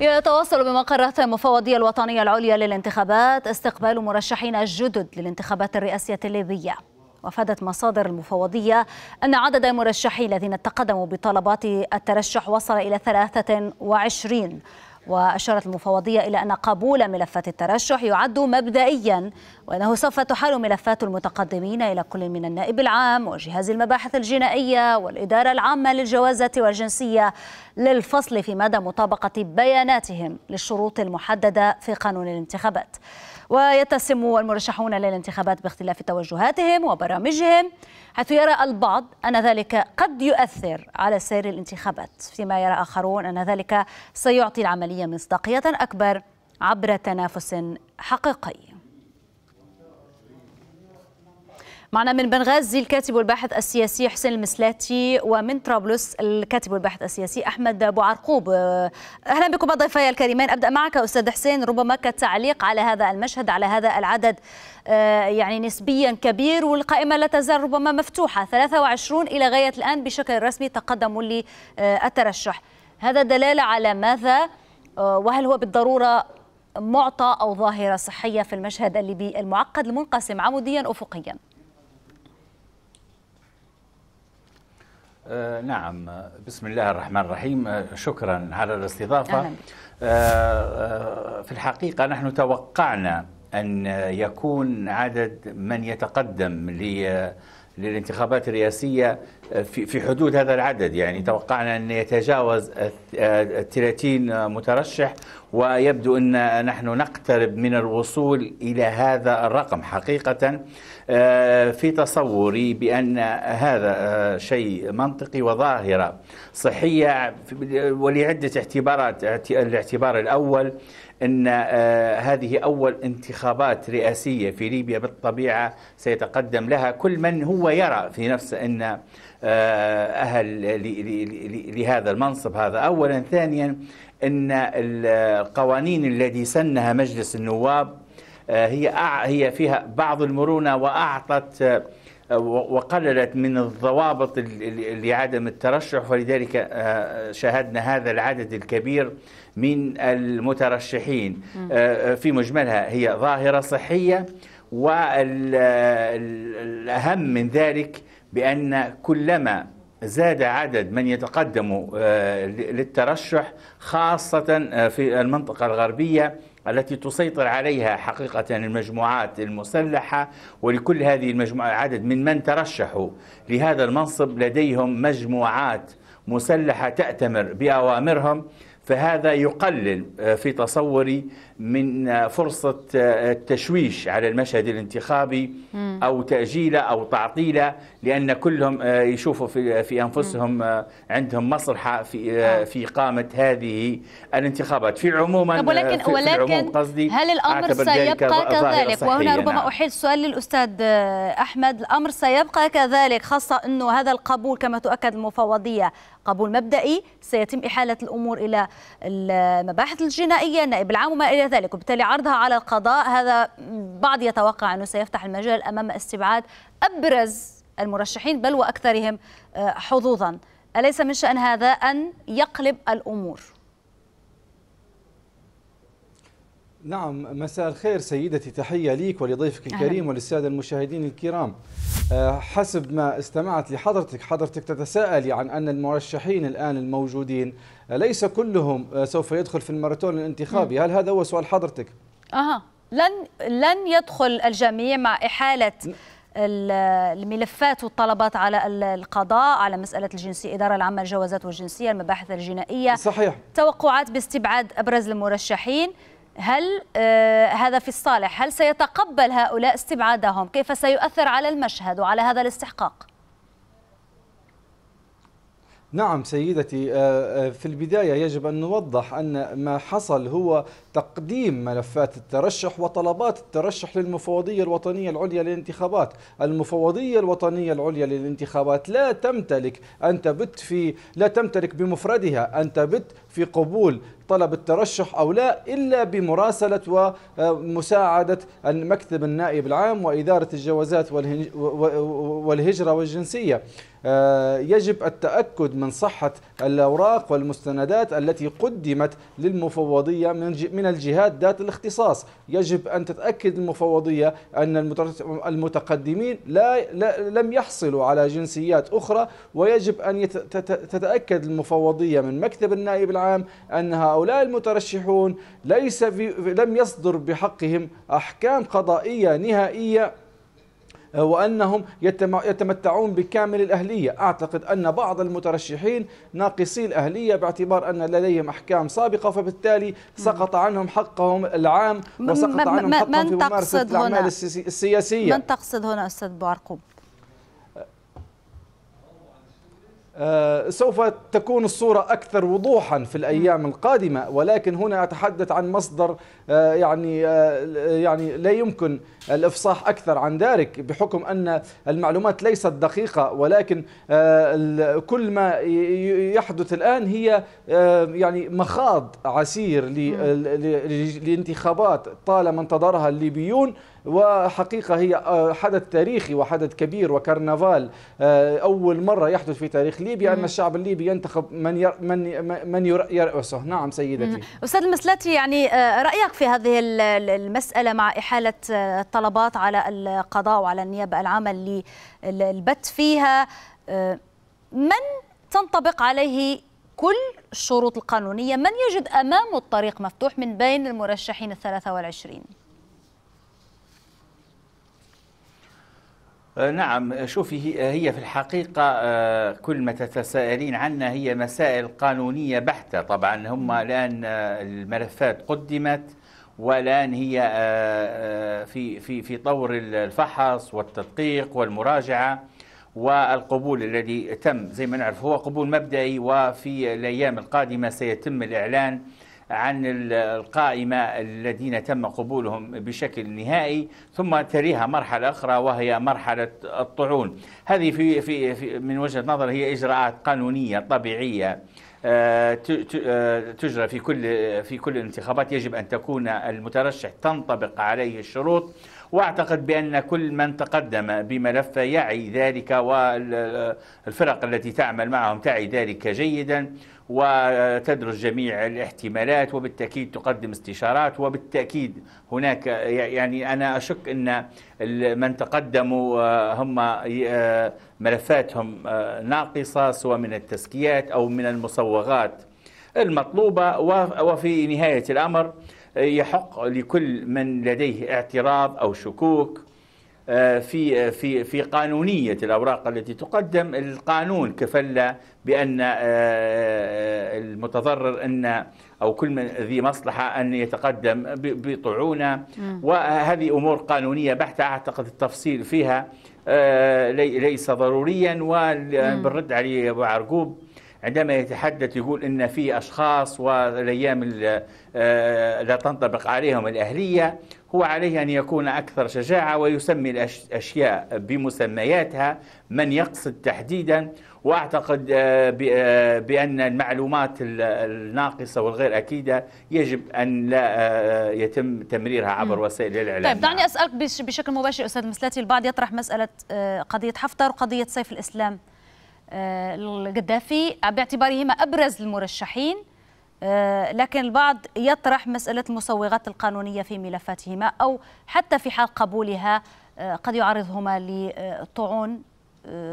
يتواصل بمقرات المفوضية الوطنية العليا للانتخابات استقبال مرشحين الجدد للانتخابات الرئاسية الليبية وافادت مصادر المفوضيه ان عدد مرشحي الذين تقدموا بطلبات الترشح وصل الى 23 وأشارت المفوضية إلى أن قبول ملفات الترشح يعد مبدئيا وأنه سوف تحال ملفات المتقدمين إلى كل من النائب العام وجهاز المباحث الجنائية والإدارة العامة للجوازة والجنسية للفصل في مدى مطابقة بياناتهم للشروط المحددة في قانون الانتخابات ويتسم المرشحون للانتخابات باختلاف توجهاتهم وبرامجهم حيث يرى البعض أن ذلك قد يؤثر على سير الانتخابات فيما يرى آخرون أن ذلك سيعطي العملية مصداقية أكبر عبر تنافس حقيقي معنا من بنغازي الكاتب والباحث السياسي حسين المسلاتي ومن طرابلس الكاتب والباحث السياسي احمد ابو عرقوب آه، اهلا بكم ضيفي الكريمين ابدا معك استاذ حسين ربما كتعليق على هذا المشهد على هذا العدد آه، يعني نسبيا كبير والقائمه لا تزال ربما مفتوحه 23 الى غايه الان بشكل رسمي تقدموا للترشح هذا دلاله على ماذا آه، وهل هو بالضروره معطى او ظاهره صحيه في المشهد الليبي المعقد المنقسم عموديا افقيا آه، نعم بسم الله الرحمن الرحيم آه، شكرا على الاستضافة أهلا. آه، في الحقيقة نحن توقعنا أن يكون عدد من يتقدم لي للانتخابات الرئاسية آه، في حدود هذا العدد يعني توقعنا أن يتجاوز 30 مترشح ويبدو أن نحن نقترب من الوصول إلى هذا الرقم حقيقة آه، في تصوري بأن هذا آه، شيء منطقي وظاهرة صحية ولعدة اعتبارات الاعتبار الأول أن آه، هذه أول انتخابات رئاسية في ليبيا بالطبيعة سيتقدم لها كل من هو يرى في نفسه أن آه، أهل لهذا المنصب هذا أولا ثانيا أن القوانين التي سنها مجلس النواب آه، هي هي فيها بعض المرونه واعطت أه، وقللت من الضوابط لعدم الترشح ولذلك أه، شاهدنا هذا العدد الكبير من المترشحين أه، في مجملها هي ظاهرة صحية والأهم من ذلك بأن كلما زاد عدد من يتقدم للترشح خاصة في المنطقة الغربية التي تسيطر عليها حقيقة المجموعات المسلحة ولكل هذه المجموعات عدد من من ترشحوا لهذا المنصب لديهم مجموعات مسلحة تأتمر بأوامرهم فهذا يقلل آه، في تصوري من آه، فرصة آه، التشويش على المشهد الانتخابي أو تأجيله أو تعطيله لأن كلهم يشوفوا في, أنفسهم عندهم مصلحة في, في إقامة هذه الانتخابات في عموما ولكن, في ولكن العموم قصدي هل الأمر سيبقى كذلك وهنا ربما أحيل نعم. سؤال للأستاذ أحمد الأمر سيبقى كذلك خاصة أنه هذا القبول كما تؤكد المفوضية قبول مبدئي سيتم إحالة الأمور إلى المباحث الجنائية النائب العام وما إلى ذلك وبالتالي عرضها على القضاء هذا بعض يتوقع أنه سيفتح المجال أمام استبعاد أبرز المرشحين بل وأكثرهم آه، حظوظا أليس من شأن هذا أن يقلب الأمور نعم مساء الخير سيدتي تحية ليك ولضيفك الكريم وللسادة المشاهدين الكرام آه، حسب ما استمعت لحضرتك حضرتك تتساءلي عن أن المرشحين الآن الموجودين آه، ليس كلهم آه، سوف يدخل في الماراثون الانتخابي هل هذا هو سؤال حضرتك؟ أها لن لن يدخل الجميع مع إحالة الملفات والطلبات على القضاء على مسألة الجنسية إدارة العامة الجوازات والجنسية المباحث الجنائية صحيح توقعات باستبعاد أبرز المرشحين هل آه، هذا في الصالح هل سيتقبل هؤلاء استبعادهم كيف سيؤثر على المشهد وعلى هذا الاستحقاق نعم سيدتي آه، آه، في البداية يجب أن نوضح أن ما حصل هو تقديم ملفات الترشح وطلبات الترشح للمفوضية الوطنية العليا للانتخابات المفوضية الوطنية العليا للانتخابات لا تمتلك أن تبت في لا تمتلك بمفردها أن تبت في قبول طلب الترشح أو لا إلا بمراسلة ومساعدة آه، المكتب النائب العام وإدارة الجوازات والهجرة والجنسية آه، يجب التأكد من صحة الأوراق والمستندات التي قدمت للمفوضية من من الجهات ذات الاختصاص يجب أن تتأكد المفوضية أن المتقدمين لا, لا لم يحصلوا على جنسيات أخرى ويجب أن تتأكد المفوضية من مكتب النائب العام أن هؤلاء المترشحون ليس في لم يصدر بحقهم أحكام قضائية نهائية آه، وأنهم يتمتعون بكامل الأهلية أعتقد أن بعض المترشحين ناقصي الأهلية باعتبار أن لديهم أحكام سابقة فبالتالي سقط عنهم حقهم العام وسقط عنهم حقهم في ممارسة الأعمال السياسية من تقصد هنا أستاذ بوعرقوب؟ آه، سوف تكون الصورة أكثر وضوحا في الأيام القادمة ولكن هنا أتحدث عن مصدر آه، يعني يعني لا يمكن الإفصاح أكثر عن ذلك بحكم أن المعلومات ليست دقيقة ولكن آه، كل ما يحدث الآن هي آه، يعني مخاض عسير لانتخابات طالما انتظرها الليبيون وحقيقة هي آه، حدث تاريخي وحدث كبير وكرنفال أول مرة يحدث في تاريخ ليبيا أن الشعب الليبي ينتخب من من من يرأسه نعم سيدتي أستاذ المسلاتي يعني رأيك في هذه المسألة مع إحالة طلبات على القضاء وعلى النيابة العامة للبت فيها أه، من تنطبق عليه كل الشروط القانونية من يجد أمامه الطريق مفتوح من بين المرشحين الثلاثة والعشرين أه، نعم شوفي هي في الحقيقة أه، كل ما تتساءلين عنها هي مسائل قانونية بحتة طبعا هم الآن الملفات قدمت والان هي آه، آه، في في في طور الفحص والتدقيق والمراجعه والقبول الذي تم زي ما نعرف هو قبول مبدئي وفي الايام القادمه سيتم الاعلان عن القائمة الذين تم قبولهم بشكل نهائي ثم تريها مرحلة أخرى وهي مرحلة الطعون هذه في, في, في من وجهة نظر هي إجراءات قانونية طبيعية آه، آه، تجرى في كل في كل الانتخابات يجب ان تكون المترشح تنطبق عليه الشروط واعتقد بان كل من تقدم بملف يعي ذلك والفرق التي تعمل معهم تعي ذلك جيدا وتدرس جميع الاحتمالات وبالتأكيد تقدم استشارات وبالتأكيد هناك يعني أنا أشك أن من تقدموا آه، هم آه، ملفاتهم آه، ناقصة سواء من التزكيات أو من المصوغات المطلوبة وفي نهاية الأمر يحق لكل من لديه اعتراض أو شكوك آه، في آه، في في قانونيه الاوراق التي تقدم القانون كفل بان آه، المتضرر ان او كل من ذي مصلحه ان يتقدم بطعونه وهذه امور قانونيه بحته اعتقد التفصيل فيها ليس ضروريا وبنرد عليه ابو عرقوب عندما يتحدث يقول ان في اشخاص والايام آه، لا تنطبق عليهم الاهليه هو عليه ان يكون اكثر شجاعه ويسمي الاشياء بمسمياتها من يقصد تحديدا واعتقد آه، آه، بان المعلومات الناقصه والغير اكيده يجب ان لا يتم تمريرها عبر وسائل الاعلام. طيب دعني اسالك بشكل مباشر استاذ مسلاتي البعض يطرح مساله قضيه حفتر وقضيه سيف الاسلام. آه، القذافي باعتبارهما أبرز المرشحين آه، لكن البعض يطرح مسألة المسوغات القانونية في ملفاتهما أو حتى في حال قبولها آه، قد يعرضهما لطعون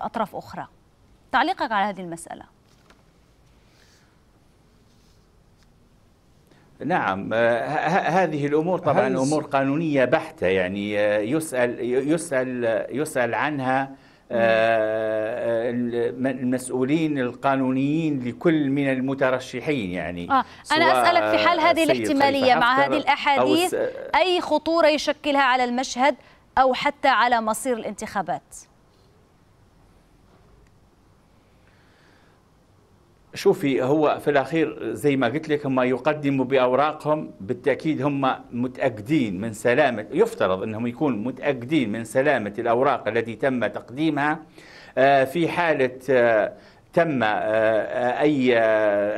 أطراف أخرى تعليقك على هذه المسألة نعم هذه الامور طبعا امور قانونيه بحته يعني يسال يسال يسال عنها آه، آه، المسؤولين القانونيين لكل من المترشحين يعني آه. أنا أسألك في حال هذه الاحتمالية مع هذه الأحاديث أي خطورة يشكلها على المشهد أو حتى على مصير الانتخابات شوفي هو في الاخير زي ما قلت لك هم يقدموا باوراقهم بالتاكيد هم متاكدين من سلامه يفترض انهم يكونوا متاكدين من سلامه الاوراق التي تم تقديمها آه، في حاله آه، تم آه، اي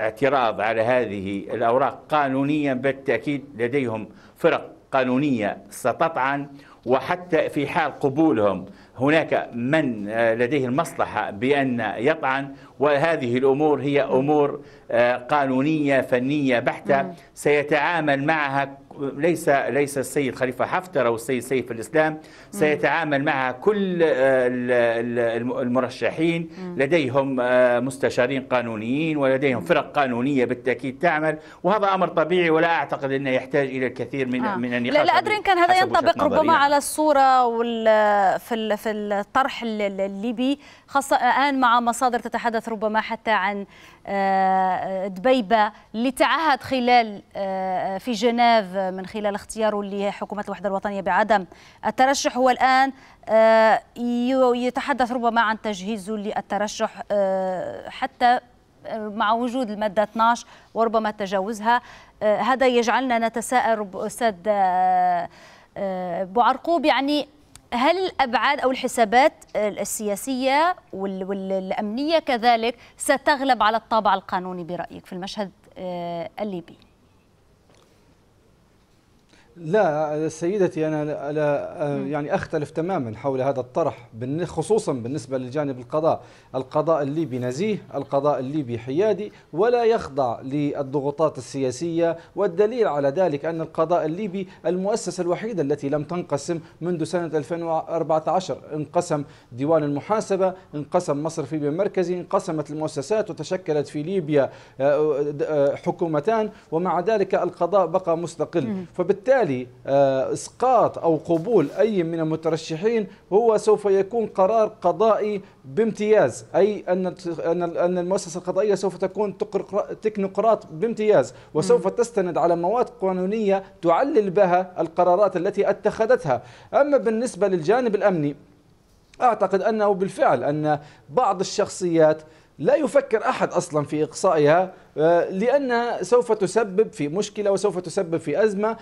اعتراض على هذه الاوراق قانونيا بالتاكيد لديهم فرق قانونيه ستطعن وحتى في حال قبولهم هناك من لديه المصلحة بأن يطعن وهذه الأمور هي أمور آه، قانونية فنية بحتة سيتعامل معها ليس ليس السيد خليفه حفتر او السيد سيف الاسلام سيتعامل مع كل المرشحين لديهم آه، مستشارين قانونيين ولديهم فرق قانونيه بالتاكيد تعمل وهذا امر طبيعي ولا اعتقد انه يحتاج الى الكثير من آه. من النقاش لا, لا ادري ان كان هذا ينطبق ربما على الصوره وال في في الطرح الليبي خاصه الان مع مصادر تتحدث ربما حتى عن آه، دبيبة اللي تعهد خلال آه، آه، في جنيف من خلال اختياره لحكومة الوحدة الوطنية بعدم الترشح هو الآن يتحدث ربما عن تجهيزه للترشح حتى مع وجود المادة 12 وربما تجاوزها هذا يجعلنا نتساءل أستاذ بوعرقوب يعني هل الابعاد او الحسابات السياسيه والامنيه كذلك ستغلب على الطابع القانوني برايك في المشهد آه، الليبي؟ لا سيدتي أنا لا آه، يعني أختلف تماما حول هذا الطرح خصوصا بالنسبة للجانب القضاء القضاء الليبي نزيه القضاء الليبي حيادي ولا يخضع للضغوطات السياسية والدليل على ذلك أن القضاء الليبي المؤسسة الوحيدة التي لم تنقسم منذ سنة 2014 انقسم ديوان المحاسبة انقسم ليبيا المركزي، انقسمت المؤسسات وتشكلت في ليبيا آه، آه، حكومتان ومع ذلك القضاء بقى مستقل فبالتالي وبالتالي آه، اسقاط او قبول اي من المترشحين هو سوف يكون قرار قضائي بامتياز اي ان ان المؤسسه القضائيه سوف تكون تكنوقراط بامتياز وسوف تستند على مواد قانونيه تعلل بها القرارات التي اتخذتها اما بالنسبه للجانب الامني اعتقد انه بالفعل ان بعض الشخصيات لا يفكر احد اصلا في اقصائها آه، لأنها سوف تسبب في مشكلة وسوف تسبب في أزمة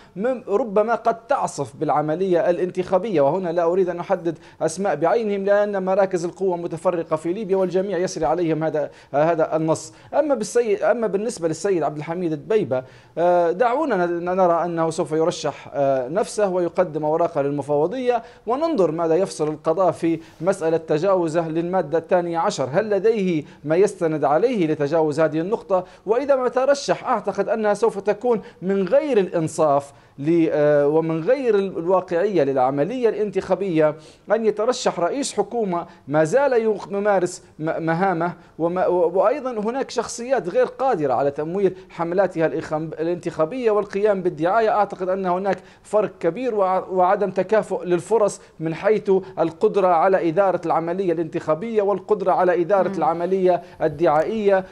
ربما قد تعصف بالعملية الانتخابية وهنا لا أريد أن أحدد أسماء بعينهم لأن مراكز القوة متفرقة في ليبيا والجميع يسري عليهم هذا آه، هذا النص أما بالسيد أما بالنسبة للسيد عبد الحميد الدبيبة آه، دعونا نرى أنه سوف يرشح نفسه ويقدم أوراقه للمفوضية وننظر ماذا يفصل القضاء في مسألة تجاوزه للمادة الثانية عشر هل لديه ما يستند عليه لتجاوز هذه النقطة وإذا ما ترشح أعتقد أنها سوف تكون من غير الإنصاف آه، ومن غير الواقعية للعملية الانتخابية أن يترشح رئيس حكومة ما زال يمارس مهامه وأيضا هناك شخصيات غير قادرة على تمويل حملاتها الانتخابية والقيام بالدعاية أعتقد أن هناك فرق كبير وعدم تكافؤ للفرص من حيث القدرة على إدارة العملية الانتخابية والقدرة على إدارة م. العملية الدعائية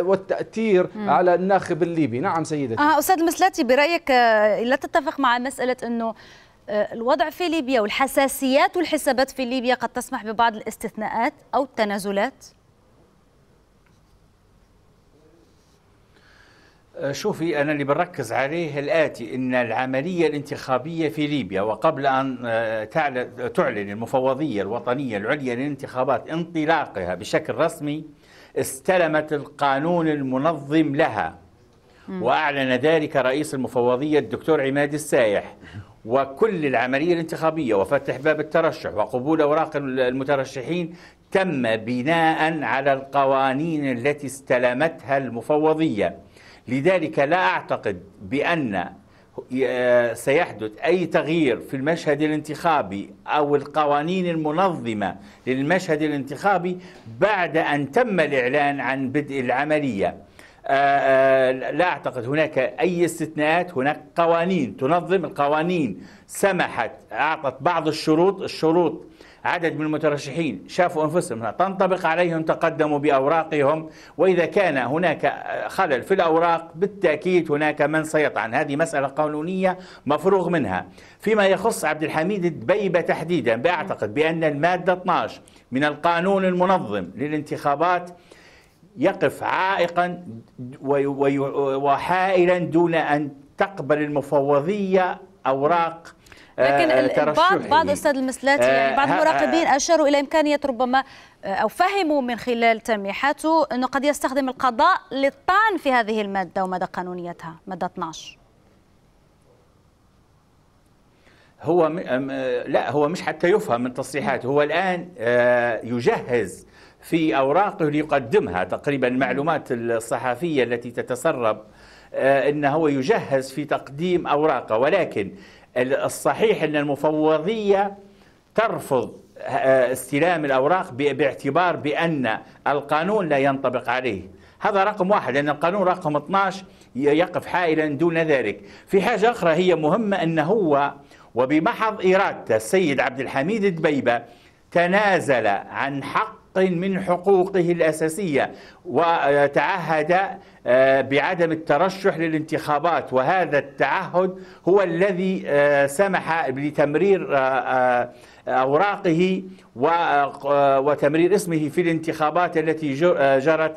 والتأثير م. على الناخب الليبي نعم سيدتي آه، أستاذ مسلاتي برأيك آه، لا تتفق مع مساله انه آه، الوضع في ليبيا والحساسيات والحسابات في ليبيا قد تسمح ببعض الاستثناءات او التنازلات؟ آه، شوفي أنا اللي بركز عليه الآتي إن العملية الانتخابية في ليبيا وقبل أن آه، تعلن المفوضية الوطنية العليا للانتخابات انطلاقها بشكل رسمي استلمت القانون المنظم لها وأعلن ذلك رئيس المفوضية الدكتور عماد السايح وكل العملية الانتخابية وفتح باب الترشح وقبول أوراق المترشحين تم بناء على القوانين التي استلمتها المفوضية لذلك لا أعتقد بأن آه، سيحدث أي تغيير في المشهد الانتخابي أو القوانين المنظمة للمشهد الانتخابي بعد أن تم الإعلان عن بدء العملية آه، آه، لا أعتقد هناك أي استثناءات هناك قوانين تنظم القوانين سمحت أعطت بعض الشروط الشروط عدد من المترشحين شافوا أنفسهم تنطبق عليهم تقدموا بأوراقهم وإذا كان هناك خلل في الأوراق بالتأكيد هناك من سيطعن هذه مسألة قانونية مفروغ منها فيما يخص عبد الحميد الدبيبة تحديدا بأعتقد بأن المادة 12 من القانون المنظم للانتخابات يقف عائقا وحائلا دون أن تقبل المفوضية أوراق آه، لكن بعض بعض استاذ المسلاتي آه، يعني بعض المراقبين آه. اشاروا الى امكانيه ربما او فهموا من خلال تلميحاته انه قد يستخدم القضاء للطعن في هذه الماده ومدى قانونيتها ماده 12 هو لا هو مش حتى يفهم من تصريحاته هو الان يجهز في أوراقه ليقدمها تقريبا المعلومات الصحفية التي تتسرب آه، أنه هو يجهز في تقديم أوراقه ولكن الصحيح أن المفوضية ترفض آه، استلام الأوراق باعتبار بأن القانون لا ينطبق عليه هذا رقم واحد لأن القانون رقم 12 يقف حائلا دون ذلك في حاجة أخرى هي مهمة أن هو وبمحض إرادته السيد عبد الحميد الدبيبة تنازل عن حق من حقوقه الأساسية وتعهد آه، بعدم الترشح للانتخابات وهذا التعهد هو الذي آه، سمح بتمرير آه، أوراقه وتمرير اسمه في الانتخابات التي جرت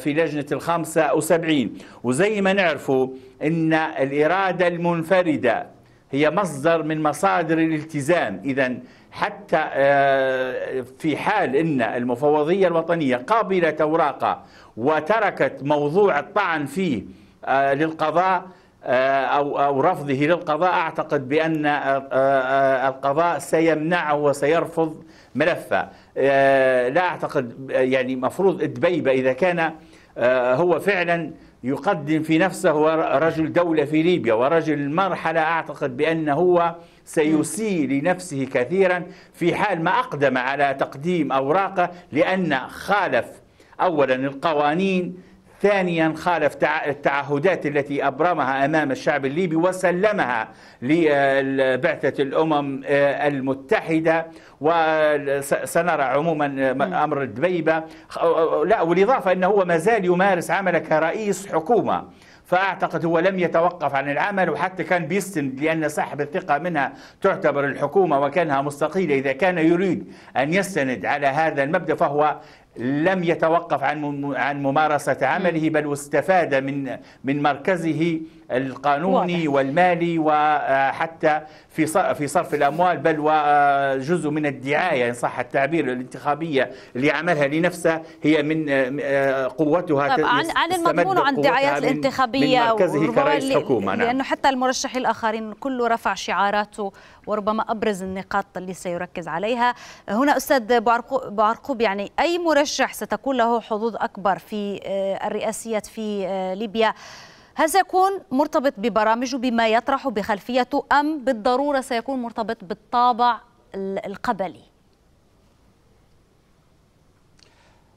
في لجنة الخمسة وسبعين وزي ما نعرفوا أن الإرادة المنفردة هي مصدر من مصادر الالتزام إذا حتى آه، في حال أن المفوضية الوطنية قابلت أوراقها وتركت موضوع الطعن فيه آه، للقضاء آه، أو أو رفضه للقضاء أعتقد بأن القضاء سيمنعه وسيرفض ملفه لا أعتقد يعني مفروض دبيبه إذا كان هو فعلا يقدم في نفسه رجل دولة في ليبيا ورجل مرحلة أعتقد بأنه هو سيسيء لنفسه كثيرا في حال ما أقدم على تقديم أوراقه لأن خالف أولا القوانين ثانيا خالف التعهدات التي أبرمها أمام الشعب الليبي وسلمها لبعثة الأمم آه، المتحدة وسنرى عموما أمر دبيبة لا والإضافة أنه هو ما زال يمارس عمله كرئيس حكومة فأعتقد هو لم يتوقف عن العمل وحتى كان بيستند لأن صاحب الثقة منها تعتبر الحكومة وكانها مستقيلة إذا كان يريد أن يستند على هذا المبدأ فهو لم يتوقف عن عن ممارسه عمله بل واستفاد من من مركزه القانوني والمالي وحتى آه، في في صرف الاموال بل وجزء آه، من الدعايه ان صح التعبير الانتخابيه اللي عملها لنفسه هي من آه، قوتها طب عن عن المضمون وعن الدعايات الانتخابيه من مركزه كرئيس حكومه نعم. لانه حتى المرشحين الاخرين كله رفع شعاراته وربما أبرز النقاط اللي سيركز عليها هنا أستاذ بعرقوب يعني أي مرشح ستكون له حظوظ أكبر في آه، الرئاسيات في آه، ليبيا هل سيكون مرتبط ببرامجه بما يطرحه بخلفيته أم بالضرورة سيكون مرتبط بالطابع القبلي؟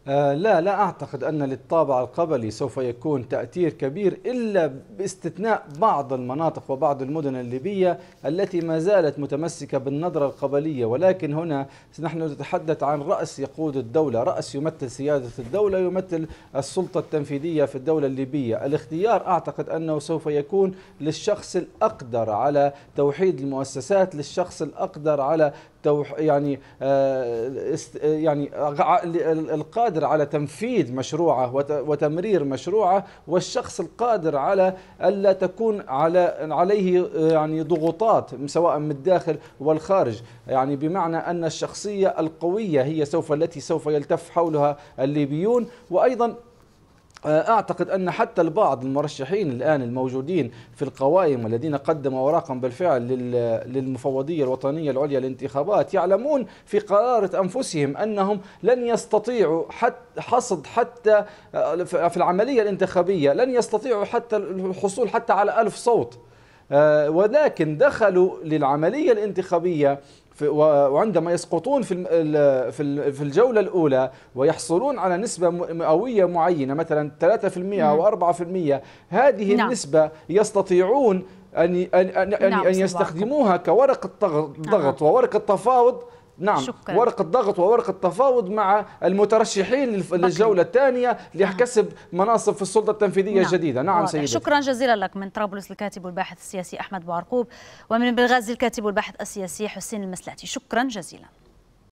آه، لا لا أعتقد أن للطابع القبلي سوف يكون تأثير كبير إلا باستثناء بعض المناطق وبعض المدن الليبية التي ما زالت متمسكة بالنظرة القبلية ولكن هنا نحن نتحدث عن رأس يقود الدولة رأس يمثل سيادة الدولة يمثل السلطة التنفيذية في الدولة الليبية الاختيار أعتقد أنه سوف يكون للشخص الأقدر على توحيد المؤسسات للشخص الأقدر على يعني آه، يعني القادر على تنفيذ مشروعه وتمرير مشروعه والشخص القادر على الا تكون على عليه آه، يعني ضغوطات سواء من الداخل والخارج يعني بمعنى ان الشخصيه القويه هي سوف التي سوف يلتف حولها الليبيون وايضا آه، أعتقد أن حتى البعض المرشحين الآن الموجودين في القوائم الذين قدموا أوراقهم بالفعل للمفوضية الوطنية العليا للانتخابات يعلمون في قرارة أنفسهم أنهم لن يستطيعوا حتى حصد حتى آه، في العملية الانتخابية لن يستطيعوا حتى الحصول حتى على ألف صوت آه، ولكن دخلوا للعملية الانتخابية وعندما يسقطون في في الجولة الأولى ويحصلون على نسبة مئوية معينة مثلا 3% أو 4 هذه نعم. النسبة يستطيعون أن أن أن, نعم أن يستخدموها كورقة ضغط نعم. وورقة تفاوض نعم شكرا. ورقة ضغط وورقة تفاوض مع المترشحين للجولة الثانية نعم. لكسب مناصب في السلطة التنفيذية نعم. الجديدة نعم سيدي شكرا جزيلا لك من طرابلس الكاتب والباحث السياسي أحمد بوعرقوب ومن بلغازي الكاتب والباحث السياسي حسين المسلاتي شكرا جزيلا